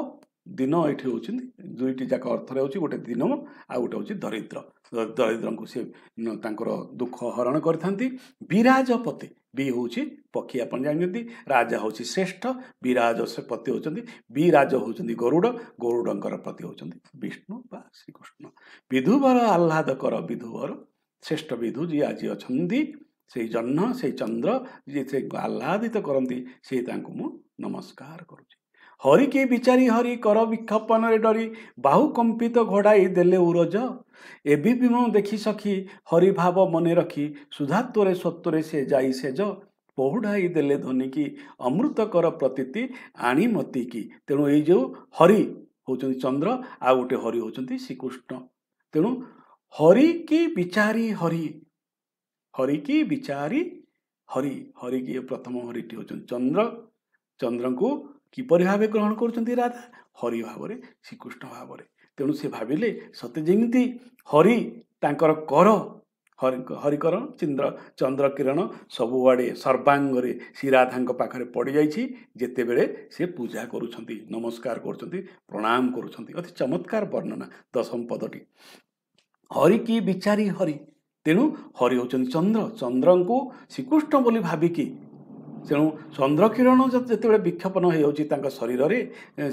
ଦିନ ଏଇଠି ହେଉଛନ୍ତି ଦୁଇଟି ଯାକ ଅର୍ଥରେ ହେଉଛି ଗୋଟେ ଦିନ ଆଉ ଗୋଟେ ହେଉଛି ଦରିଦ୍ର ଦରିଦ୍ରଙ୍କୁ ସେ ତାଙ୍କର ଦୁଃଖ ହରଣ କରିଥାନ୍ତି ବିରାଜପତି ବି ହେଉଛି ପକ୍ଷୀ ଆପଣ ଜାଣିଛନ୍ତି ରାଜା ହେଉଛି ଶ୍ରେଷ୍ଠ ବିରାଜ ସେ ପତି ହେଉଛନ୍ତି ବିରାଜ ହେଉଛନ୍ତି ଗରୁଡ଼ ଗରୁଡ଼ଙ୍କର ପତି ହେଉଛନ୍ତି ବିଷ୍ଣୁ ବା ଶ୍ରୀକୃଷ୍ଣ ବିଧୁବର ଆହ୍ଲାଦକର ବିଧୁବର ଶ୍ରେଷ୍ଠ ବିଧୁ ଯିଏ ଆଜି ଅଛନ୍ତି ସେଇ ଜହ୍ନ ସେଇ ଚନ୍ଦ୍ର ଯିଏ ସେ ଆହ୍ଲାଦିତ କରନ୍ତି ସେ ତାଙ୍କୁ ମୁଁ ନମସ୍କାର କରୁଛି ହରିକେ ବିଚାରି ହରି କର ବିକ୍ଷପନରେ ଡରି ବାହୁ କମ୍ପିତ ଘୋଡ଼ାଇ ଦେଲେ ଉରଜ ଏବେ ବି ମୁଁ ଦେଖି ସଖି ହରି ଭାବ ମନେ ରଖି ସୁଧାତ୍ୱରେ ସତ୍ୱରେ ସେ ଯାଇ ସେଜ ପହୁଡ଼ାଇ ଦେଲେ ଧନିକି ଅମୃତକର ପ୍ରତୀତି ଆଣି ମତିକି ତେଣୁ ଏଇ ଯେଉଁ ହରି ହେଉଛନ୍ତି ଚନ୍ଦ୍ର ଆଉ ଗୋଟେ ହରି ହେଉଛନ୍ତି ଶ୍ରୀକୃଷ୍ଣ ତେଣୁ ହରିକି ବିଚାରି ହରି ହରିକି ବିଚାରି ହରି ହରିକି ପ୍ରଥମ ହରିଟି ହେଉଛନ୍ତି ଚନ୍ଦ୍ର ଚନ୍ଦ୍ରଙ୍କୁ କିପରି ଭାବେ ଗ୍ରହଣ କରୁଛନ୍ତି ରାଧା ହରି ଭାବରେ ଶ୍ରୀକୃଷ୍ଣ ଭାବରେ ତେଣୁ ସେ ଭାବିଲେ ସତେ ଯେମିତି ହରି ତାଙ୍କର କର ହରି ହରିକର ଚନ୍ଦ୍ର ଚନ୍ଦ୍ର କିରଣ ସବୁଆଡ଼େ ସର୍ବାଙ୍ଗରେ ଶ୍ରୀ ରାଧାଙ୍କ ପାଖରେ ପଡ଼ିଯାଇଛି ଯେତେବେଳେ ସେ ପୂଜା କରୁଛନ୍ତି ନମସ୍କାର କରୁଛନ୍ତି ପ୍ରଣାମ କରୁଛନ୍ତି ଅତି ଚମତ୍କାର ବର୍ଣ୍ଣନା ଦଶମ ପଦଟି ହରି କି ବିଚାରି ହରି ତେଣୁ ହରି ହେଉଛନ୍ତି ଚନ୍ଦ୍ର ଚନ୍ଦ୍ରଙ୍କୁ ଶ୍ରୀକୃଷ୍ଣ ବୋଲି ଭାବିକି ତେଣୁ ଚନ୍ଦ୍ରକିରଣ ଯେତେବେଳେ ବିକ୍ଷେପଣ ହେଇଯାଉଛି ତାଙ୍କ ଶରୀରରେ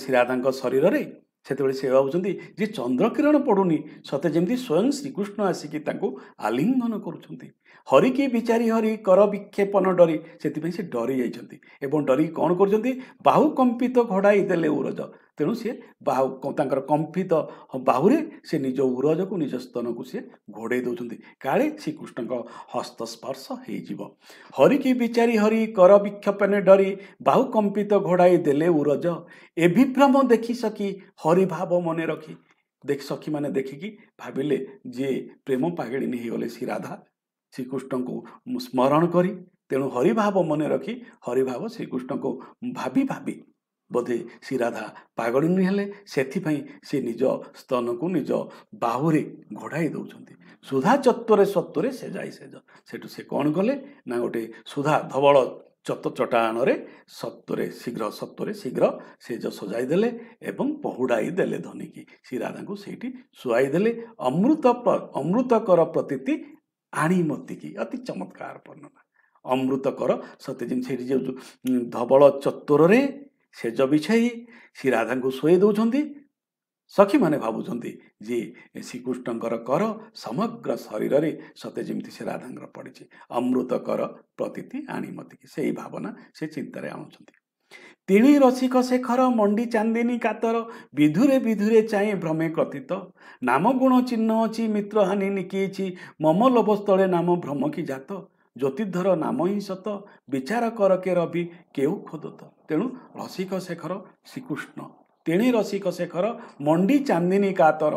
ଶ୍ରୀରାଧାଙ୍କ ଶରୀରରେ ସେତେବେଳେ ସେ ଭାବୁଛନ୍ତି ଯେ ଚନ୍ଦ୍ରକିରଣ ପଡ଼ୁନି ସତେ ଯେମିତି ସ୍ଵୟଂ ଶ୍ରୀକୃଷ୍ଣ ଆସିକି ତାଙ୍କୁ ଆଲିଙ୍ଗନ କରୁଛନ୍ତି ହରିକି ବିଚାରି ହରି କର ବିକ୍ଷେପଣ ଡରି ସେଥିପାଇଁ ସେ ଡରି ଯାଇଛନ୍ତି ଏବଂ ଡରିକି କ'ଣ କରୁଛନ୍ତି ବାହୁକମ୍ପିତ ଘୋଡ଼ାଇ ଦେଲେ ଉରଜ ତେଣୁ ସିଏ ବାହୁ ତାଙ୍କର କମ୍ପିତ ବାହୁରେ ସେ ନିଜ ଉରଜକୁ ନିଜ ସ୍ତନକୁ ସିଏ ଘୋଡ଼େଇ ଦେଉଛନ୍ତି କାଳେ ଶ୍ରୀକୃଷ୍ଣଙ୍କ ହସ୍ତସ୍ପର୍ଶ ହେଇଯିବ ହରିକି ବିଚାରି ହରି କର ବିକ୍ଷେପନେ ଡରି ବାହୁ କମ୍ପିତ ଘୋଡ଼ାଇ ଦେଲେ ଉରଜ ଏ ବିଭ୍ରମ ଦେଖି ସଖି ହରିଭାବ ମନେ ରଖି ଦେଖି ସଖୀମାନେ ଦେଖିକି ଭାବିଲେ ଯିଏ ପ୍ରେମ ପାଗିଳିନୀ ହେଇଗଲେ ଶ୍ରୀ ରାଧା ଶ୍ରୀକୃଷ୍ଣଙ୍କୁ ସ୍ମରଣ କରି ତେଣୁ ହରିଭାବ ମନେ ରଖି ହରିଭାବ ଶ୍ରୀକୃଷ୍ଣଙ୍କୁ ଭାବି ଭାବି ବୋଧେ ଶ୍ରୀ ରାଧା ପାଗଳିନୀ ହେଲେ ସେଥିପାଇଁ ସେ ନିଜ ସ୍ତନକୁ ନିଜ ବାହୁରେ ଘୋଡ଼ାଇ ଦେଉଛନ୍ତି ସୁଧା ଚତ୍ୱରେ ସତ୍ୱରେ ସେ ଯାଇ ସେଜ ସେଠୁ ସେ କ'ଣ କଲେ ନା ଗୋଟେ ସୁଧା ଧବଳ ଚତ ଚଟାଣରେ ସତ୍ୱରେ ଶୀଘ୍ର ସତ୍ୱରେ ଶୀଘ୍ର ସେଜ ସଜାଇ ଦେଲେ ଏବଂ ପହୁଡ଼ାଇ ଦେଲେ ଧନିକି ଶ୍ରୀ ରାଧାଙ୍କୁ ସେଇଠି ଶୁଆଇ ଦେଲେ ଅମୃତ ଅମୃତକର ପ୍ରତୀତି ମତିକି ଅତି ଚମତ୍କାର ବର୍ଣ୍ଣନା ଅମୃତକର ସତେ ଯେମିତି ସେଇଠି ଯେଉଁ ଧବଳ ଚତ୍ୱରରେ ସେ ବିଛେ ହିଁ ଶ୍ରୀ ରାଧାଙ୍କୁ ଶୋଇ ଦେଉଛନ୍ତି ସଖୀମାନେ ଭାବୁଛନ୍ତି ଯେ ଶ୍ରୀକୃଷ୍ଣଙ୍କର କର ସମଗ୍ର ଶରୀରରେ ସତେ ଯେମିତି ସେ ରାଧାଙ୍କର ପଡ଼ିଛି ଅମୃତ କର ପ୍ରତୀତି ଆଣି ମତିକି ସେଇ ଭାବନା ସେ ଚିନ୍ତାରେ ଆଣୁଛନ୍ତି ତିଣି ରସିକ ଶେଖର ମଣ୍ଡି ଚାନ୍ଦିନୀ କାତର ବିଧୁରେ ବିଧୁରେ ଚାହିଁ ଭ୍ରମେ କଥିତ ନାମ ଗୁଣ ଚିହ୍ନ ଅଛି ମିତ୍ର ହାନି ନିକିଛି ମମ ଲୋଭସ୍ଥଳେ ନାମ ଭ୍ରମ କି ଜାତ ଜ୍ୟୋତିଧର ନାମ ହିଁ ସତ ବିଚାର କର କେ ରବି କେଉଁ ଖୋଦତ ତେଣୁ ରସିକ ଶେଖର ଶ୍ରୀକୃଷ୍ଣ ତେଣେ ରସିକ ଶେଖର ମଣ୍ଡି ଚାନ୍ଦିନୀ କାତର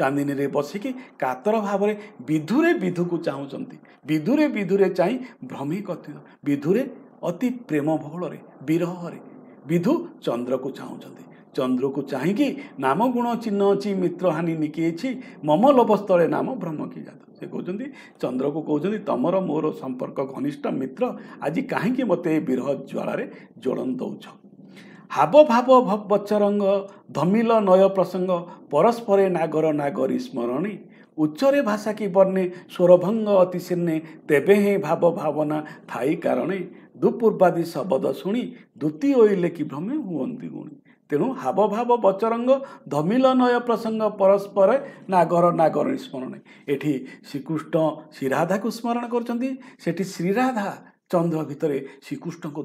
ଚାନ୍ଦିନୀରେ ବସିକି କାତର ଭାବରେ ବିଧୁରେ ବିଧୁକୁ ଚାହୁଁଛନ୍ତି ବିଧୁରେ ବିଧୁରେ ଚାହିଁ ଭ୍ରମି କଥିତ ବିଧୁରେ ଅତି ପ୍ରେମ ବହୁଳରେ ବିରହରେ ବିଧୁ ଚନ୍ଦ୍ରକୁ ଚାହୁଁଛନ୍ତି ଚନ୍ଦ୍ରକୁ ଚାହିଁକି ନାମ ଗୁଣ ଚିହ୍ନ ଅଛି ମିତ୍ର ମିତ୍ରହାନି ନିକିଛି ମମ ଲୋଭସ୍ଥଳେ ନାମ ଭ୍ରମ କି ଜାତ ସେ କହୁଛନ୍ତି ଚନ୍ଦ୍ରକୁ କହୁଛନ୍ତି ତମର ମୋର ସମ୍ପର୍କ ଘନିଷ୍ଠ ମିତ୍ର ଆଜି କାହିଁକି ମୋତେ ଏ ବିରହ ଜ୍ୱାଳାରେ ଜ୍ୱଳନ ଦେଉଛ ଭାବ ବଚରଙ୍ଗ ଧମିଲ ନୟ ପ୍ରସଙ୍ଗ ପରସ୍ପରେ ନାଗର ନାଗରୀ ସ୍ମରଣୀ ଉଚ୍ଚରେ ଭାଷା କି ବର୍ଣ୍ଣେ ସ୍ୱରଭଙ୍ଗ ଅତିଶୀର୍ଣ୍ଣେ ତେବେ ହିଁ ଭାବ ଭାବନା ଥାଇ କାରଣେ ଦୁପୂର୍ବାଦି ଶବଦ ଶୁଣି ଦ୍ୱିତୀୟ ଇଲେ କି ଭ୍ରମେ ହୁଅନ୍ତି ଗୁଣୀ ତେଣୁ ହାବ ଭାବ ବଚରଙ୍ଗ ଧମିଲ ନୟ ପ୍ରସଙ୍ଗ ପରସ୍ପରେ ନାଗର ନାଗର ସ୍ମରଣ ଏଠି ଶ୍ରୀକୃଷ୍ଣ ଶ୍ରୀରାଧାକୁ ସ୍ମରଣ କରୁଛନ୍ତି ସେଠି ଶ୍ରୀରାଧା ଚନ୍ଦ୍ର ଭିତରେ ଶ୍ରୀକୃଷ୍ଣଙ୍କୁ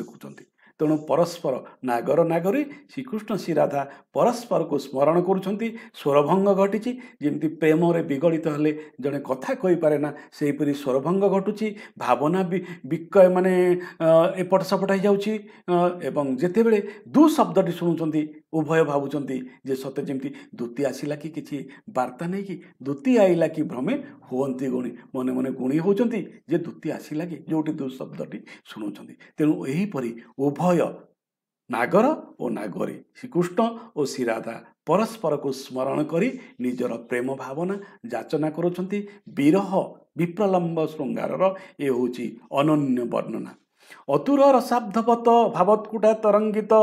ଦେଖୁଛନ୍ତି ତେଣୁ ପରସ୍ପର ନାଗର ନାଗରୀ ଶ୍ରୀକୃଷ୍ଣ ଶ୍ରୀରାଧା ପରସ୍ପରକୁ ସ୍ମରଣ କରୁଛନ୍ତି ସ୍ୱରଭଙ୍ଗ ଘଟିଛି ଯେମିତି ପ୍ରେମରେ ବିଗଳିତ ହେଲେ ଜଣେ କଥା କହିପାରେ ନା ସେହିପରି ସ୍ୱରଭଙ୍ଗ ଘଟୁଛି ଭାବନା ବିକ୍ରୟ ମାନେ ଏପଟ ସେପଟ ହେଇଯାଉଛି ଏବଂ ଯେତେବେଳେ ଦୁଃଶବ୍ଦଟି ଶୁଣୁଛନ୍ତି ଉଭୟ ଭାବୁଛନ୍ତି ଯେ ସତେ ଯେମିତି ଦୂତି ଆସିଲା କି କିଛି ବାର୍ତ୍ତା ନେଇକି ଦୂତି ଆଇଲା କି ଭ୍ରମେ ହୁଅନ୍ତି ଗୁଣି ମନେ ମନେ ଗୁଣି ହେଉଛନ୍ତି ଯେ ଦୂତି ଆସିଲା କି ଯେଉଁଠି ଦୁଃଶବ୍ଦଟି ଶୁଣୁଛନ୍ତି ତେଣୁ ଏହିପରି ଉଭୟ ନାଗର ଓ ନାଗରୀ ଶ୍ରୀକୃଷ୍ଣ ଓ ଶ୍ରୀରାଧା ପରସ୍ପରକୁ ସ୍ମରଣ କରି ନିଜର ପ୍ରେମ ଭାବନା ଯାଚନା କରୁଛନ୍ତି ବିରହ ବିପ୍ରଲମ୍ବ ଶୃଙ୍ଗାରର ଏ ହେଉଛି ଅନନ୍ୟ ବର୍ଣ୍ଣନା ଅତୁର ରସାବ୍ଧବତ ଭାବତ୍କୁଟା ତରଙ୍ଗିତ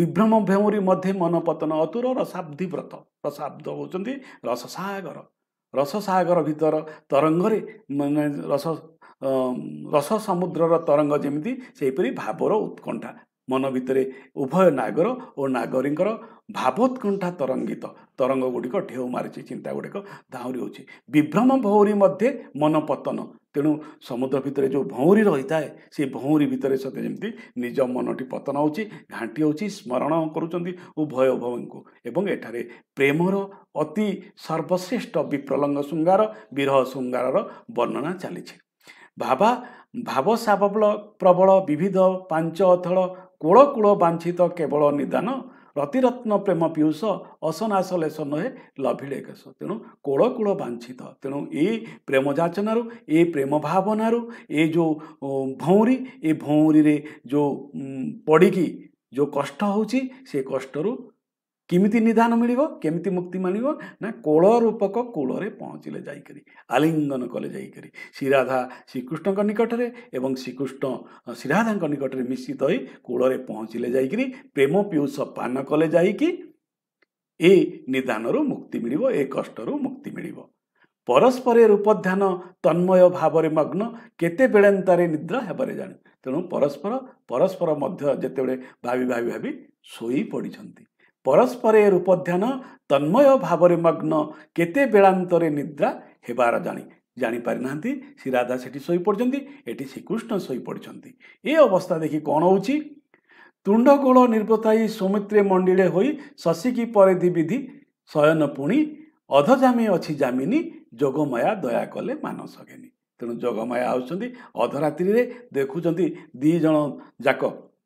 ବିଭ୍ରମ ଭେଉରି ମଧ୍ୟ ମନ ପତନ ଅତୁର ରସାବ୍ଧି ବ୍ରତ ରସାବ୍ଧ ହେଉଛନ୍ତି ରସସାଗର ରସସାଗର ଭିତର ତରଙ୍ଗରେ ମାନେ ରସ ରସ ସମୁଦ୍ରର ତରଙ୍ଗ ଯେମିତି ସେହିପରି ଭାବର ଉତ୍କଣ୍ଠା ମନ ଭିତରେ ଉଭୟ ନାଗର ଓ ନାଗରୀଙ୍କର ଭାବୋତ୍କଣ୍ଠା ତରଙ୍ଗିତ ତରଙ୍ଗ ଗୁଡ଼ିକ ଢେଉ ମାରିଛି ଚିନ୍ତା ଗୁଡ଼ିକ ଧାଉଁରି ହେଉଛି ବିଭ୍ରମ ଭଉଁରୀ ମଧ୍ୟ ମନ ପତନ ତେଣୁ ସମୁଦ୍ର ଭିତରେ ଯେଉଁ ଭଉଁରୀ ରହିଥାଏ ସେ ଭଉଁରୀ ଭିତରେ ସତେ ଯେମିତି ନିଜ ମନଟି ପତନ ହେଉଛି ଘାଣ୍ଟି ହେଉଛି ସ୍ମରଣ କରୁଛନ୍ତି ଉଭୟ ଉଭୟଙ୍କୁ ଏବଂ ଏଠାରେ ପ୍ରେମର ଅତି ସର୍ବଶ୍ରେଷ୍ଠ ବିପ୍ରଲଙ୍ଗ ଶୃଙ୍ଗାର ବିରହ ଶୃଙ୍ଗାରର ବର୍ଣ୍ଣନା ଚାଲିଛି ଭାବା ଭାବ ସାବଳ ପ୍ରବଳ ବିବିଧ ପାଞ୍ଚ ଅଥଳ କୋଳକୂଳ ବାଞ୍ଛିତ କେବଳ ନିଦାନ ରତିରତ୍ନ ପ୍ରେମ ପିଉଷ ଅସନାଶ ଲେଶ ନୁହେଁ ଲଭିଳେ କେଶ ତେଣୁ କୋଳକୂଳ ବାଞ୍ଛିତ ତେଣୁ ଏ ପ୍ରେମ ଯାଚନାରୁ ଏ ପ୍ରେମ ଭାବନାରୁ ଏ ଯେଉଁ ଭଉଁରୀ ଏ ଭଉଁରୀରେ ଯେଉଁ ପଡ଼ିକି ଯେଉଁ କଷ୍ଟ ହେଉଛି ସେ କଷ୍ଟରୁ କେମିତି ନିଧାନ ମିଳିବ କେମିତି ମୁକ୍ତି ମିଳିବ ନା କୋଳ ରୂପକ କୋଳରେ ପହଞ୍ଚିଲେ ଯାଇକରି ଆଲିଙ୍ଗନ କଲେ ଯାଇକରି ଶ୍ରୀରାଧା ଶ୍ରୀକୃଷ୍ଣଙ୍କ ନିକଟରେ ଏବଂ ଶ୍ରୀକୃଷ୍ଣ ଶ୍ରୀରାଧାଙ୍କ ନିକଟରେ ମିଶ୍ରିତ ହୋଇ କୋଳରେ ପହଞ୍ଚିଲେ ଯାଇକରି ପ୍ରେମ ପିଉଷ ପାନ କଲେ ଯାଇକି ଏ ନିଧାନରୁ ମୁକ୍ତି ମିଳିବ ଏ କଷ୍ଟରୁ ମୁକ୍ତି ମିଳିବ ପରସ୍ପରେ ରୂପଧ୍ୟାନ ତନ୍ମୟ ଭାବରେ ମଗ୍ନ କେତେ ବେଳନ୍ତାରେ ନିଦ୍ରା ହେବାରେ ଜାଣି ତେଣୁ ପରସ୍ପର ପରସ୍ପର ମଧ୍ୟ ଯେତେବେଳେ ଭାବି ଭାବି ଭାବି ଶୋଇ ପଡ଼ିଛନ୍ତି ପରସ୍ପରେ ଏ ରୂପ ଧ୍ୟାନ ତନ୍ମୟ ଭାବରେ ମଗ୍ନ କେତେ ବେଳାନ୍ତରେ ନିଦ୍ରା ହେବାର ଜାଣି ଜାଣିପାରିନାହାନ୍ତି ଶ୍ରୀ ରାଧା ସେଠି ଶୋଇପଡ଼ିଛନ୍ତି ଏଠି ଶ୍ରୀକୃଷ୍ଣ ଶୋଇପଡ଼ିଛନ୍ତି ଏ ଅବସ୍ଥା ଦେଖି କ'ଣ ହେଉଛି ତୁଣ୍ଡକୋଳ ନିର୍ବତା ହୋଇ ସୌମିତ୍ରେ ମଣ୍ଡିଳେ ହୋଇ ଶଶିକି ପରିଧି ବିଧି ଶୟନ ପୁଣି ଅଧ ଜାମି ଅଛି ଜାମିନି ଯୋଗମାୟା ଦୟା କଲେ ମାନସ ଘେନି ତେଣୁ ଯୋଗମାୟା ଆସୁଛନ୍ତି ଅଧରାତ୍ରିରେ ଦେଖୁଛନ୍ତି ଦୁଇ ଜଣ ଯାକ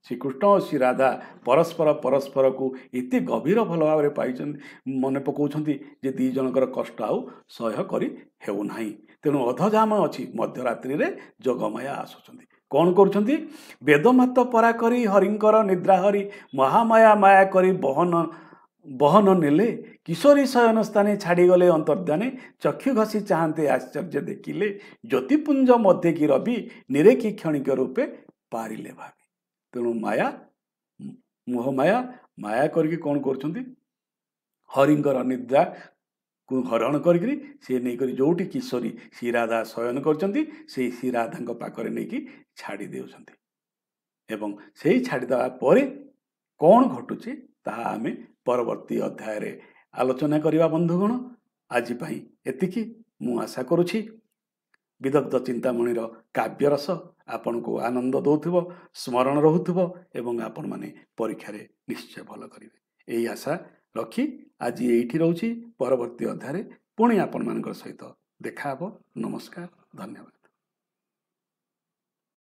ଶ୍ରୀକୃଷ୍ଣ ଓ ଶ୍ରୀ ରାଧା ପରସ୍ପର ପରସ୍ପରକୁ ଏତେ ଗଭୀର ଭଲ ଭାବରେ ପାଇଛନ୍ତି ମନେ ପକାଉଛନ୍ତି ଯେ ଦୁଇ ଜଣଙ୍କର କଷ୍ଟ ଆଉ ସହ୍ୟ କରି ହେଉନାହିଁ ତେଣୁ ଅଧଜାମ ଅଛି ମଧ୍ୟରାତ୍ରିରେ ଯୋଗମାୟା ଆସୁଛନ୍ତି କ'ଣ କରୁଛନ୍ତି ବେଦମାତ ପରା କରି ହରିଙ୍କର ନିଦ୍ରା ହରି ମହାମାୟା ମାୟା କରି ବହନ ବହନ ନେଲେ କିଶୋରୀ ଶୟନ ସ୍ଥାନେ ଛାଡ଼ିଗଲେ ଅନ୍ତର୍ଦ୍ଧାନେ ଚକ୍ଷୁ ଘଷି ଚାହାନ୍ତି ଆଶ୍ଚର୍ଯ୍ୟ ଦେଖିଲେ ଜ୍ୟୋତିପୁଞ୍ଜ ମଧ୍ୟ କି ରବି ନିରେକି କ୍ଷଣିକ ରୂପେ ପାରିଲେ ଭାବି ତେଣୁ ମାୟା ମୋହ ମାୟା ମାୟା କରିକି କ'ଣ କରୁଛନ୍ତି ହରିଙ୍କର ନିଦ୍ରାକୁ ହରଣ କରିକିରି ସେ ନେଇକରି ଯେଉଁଠି କିଶୋରୀ ଶ୍ରୀ ରାଧା ଶୟନ କରିଛନ୍ତି ସେଇ ଶ୍ରୀ ରାଧାଙ୍କ ପାଖରେ ନେଇକି ଛାଡ଼ି ଦେଉଛନ୍ତି ଏବଂ ସେଇ ଛାଡ଼ିଦେବା ପରେ କ'ଣ ଘଟୁଛି ତାହା ଆମେ ପରବର୍ତ୍ତୀ ଅଧ୍ୟାୟରେ ଆଲୋଚନା କରିବା ବନ୍ଧୁଗଣ ଆଜି ପାଇଁ ଏତିକି ମୁଁ ଆଶା କରୁଛି ବିଦଗ୍ଧ ଚିନ୍ତାମଣିର କାବ୍ୟରସ ଆପଣଙ୍କୁ ଆନନ୍ଦ ଦେଉଥିବ ସ୍ମରଣ ରହୁଥିବ ଏବଂ ଆପଣମାନେ ପରୀକ୍ଷାରେ ନିଶ୍ଚୟ ଭଲ କରିବେ ଏହି ଆଶା ରଖି ଆଜି ଏଇଠି ରହୁଛି ପରବର୍ତ୍ତୀ ଅଧ୍ୟାୟରେ ପୁଣି ଆପଣମାନଙ୍କ ସହିତ ଦେଖା ହେବ ନମସ୍କାର ଧନ୍ୟବାଦ